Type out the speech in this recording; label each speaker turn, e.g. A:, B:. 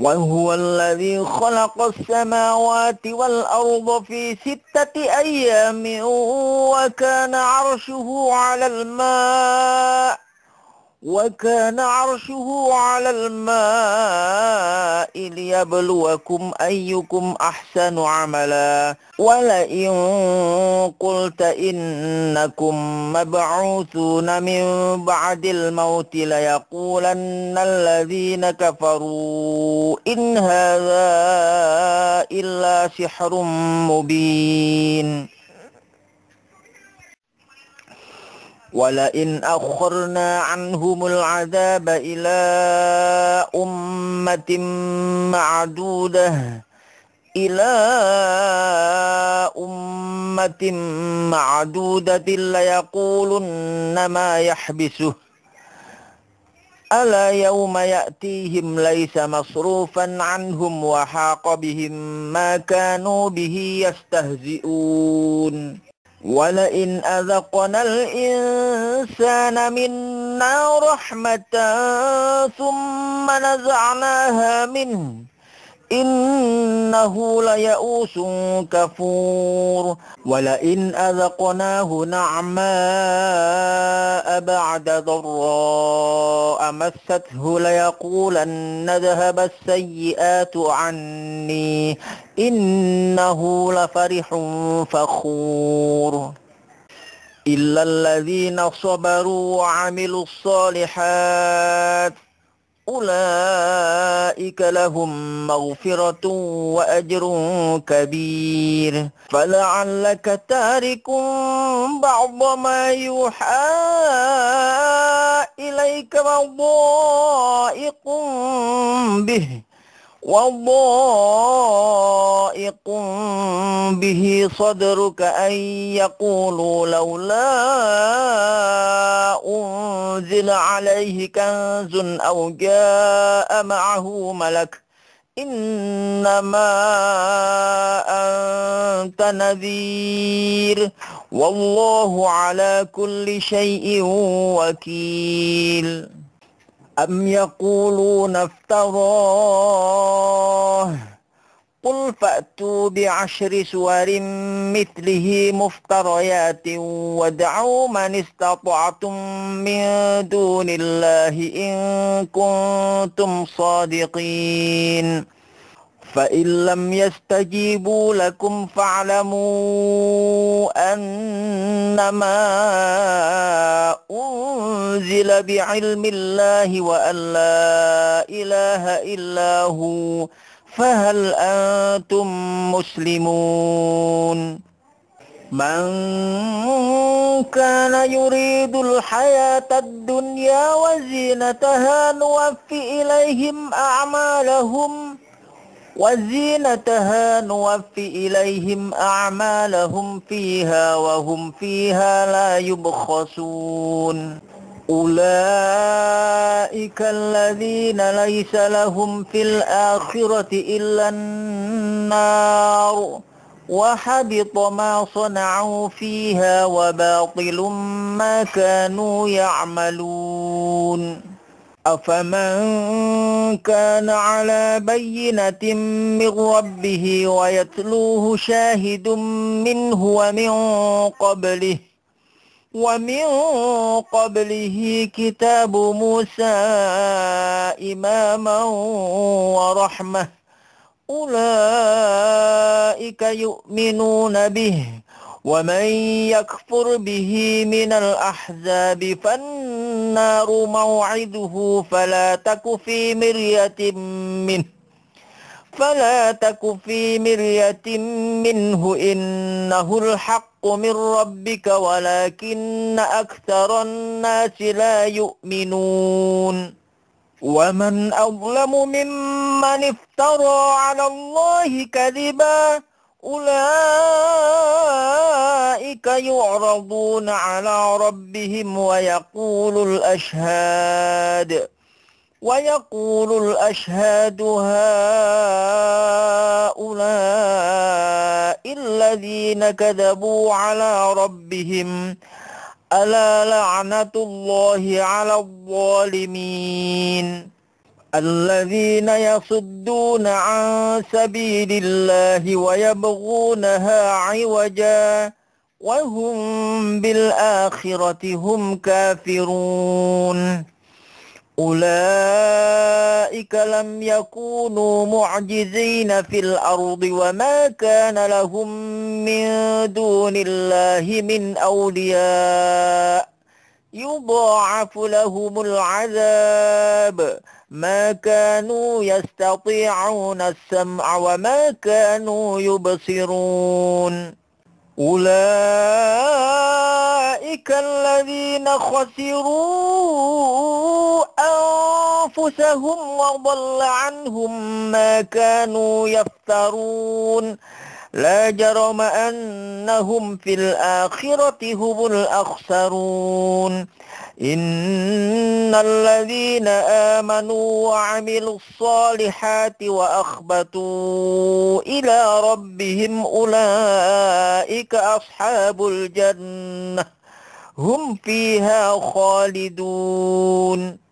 A: وهو الذي خلق السماوات والأرض في ستة أيام وكان عرشه على الماء وكان عرشه على الماء ليبلوكم أيكم أحسن عملا ولئن قلت إنكم مبعوثون من بعد الموت ليقولن الذين كفروا إن هذا إلا سحر مبين ولئن أخرنا عنهم العذاب إلى أمة معدودة إلى أمة معدودة ليقولن ما يحبسه ألا يوم يأتيهم ليس مصروفا عنهم وحاق بهم ما كانوا به يستهزئون ولئن أذقنا الإنسان منا رحمة ثم نزعناها منه إنه ليئوس كفور ولئن أذقناه نعماء بعد ضراء مسته ليقولن ذهب السيئات عني إنه لفرح فخور إلا الذين صبروا وعملوا الصالحات أولئك لهم مغفرة وأجر كبير فلعلك تارك بعض ما يوحى إليك وضائق به وضائق به صدرك أن يقولوا لولا أنزل عليه كنز أو جاء معه ملك إنما أنت نذير والله على كل شيء وكيل أم يقولون افتراه قل فأتوا بعشر سور مثله مفتريات وادعوا من استطعتم من دون الله إن كنتم صادقين فإن لم يستجيبوا لكم فاعلموا أنما أنزل بعلم الله وأن لا إله إلا هو فهل أنتم مسلمون من كان يريد الحياة الدنيا وزينتها نوفي إليهم أعمالهم وزينتها نوفي إليهم أعمالهم فيها وهم فيها لا يبخسون أولئك الذين ليس لهم في الآخرة إلا النار وحبط ما صنعوا فيها وباطل ما كانوا يعملون أفمن كان على بينة من ربه ويتلوه شاهد منه ومن قبله ومن قبله كتاب موسى إماما ورحمة أولئك يؤمنون به ومن يكفر به من الأحزاب فالنار النار موعده فلا تك في مرية منه فلا تك في مرية منه إنه الحق من ربك ولكن أكثر الناس لا يؤمنون ومن أظلم ممن افترى على الله كذباً أولئك يعرضون على ربهم ويقول الأشهاد ويقول الأشهاد هؤلاء الذين كذبوا على ربهم ألا لعنة الله على الظالمين الذين يصدون عن سبيل الله ويبغونها عوجاً وهم بالآخرة هم كافرون أولئك لم يكونوا معجزين في الأرض وما كان لهم من دون الله من أولياء يضاعف لهم العذاب ما كانوا يستطيعون السمع وما كانوا يبصرون أولئك الذين خسروا أنفسهم وضل عنهم ما كانوا يفترون لا جرم أنهم في الآخرة هم الأخسرون إن الذين آمنوا وعملوا الصالحات وأخبتوا إلى ربهم أولئك أصحاب الجنة هم فيها خالدون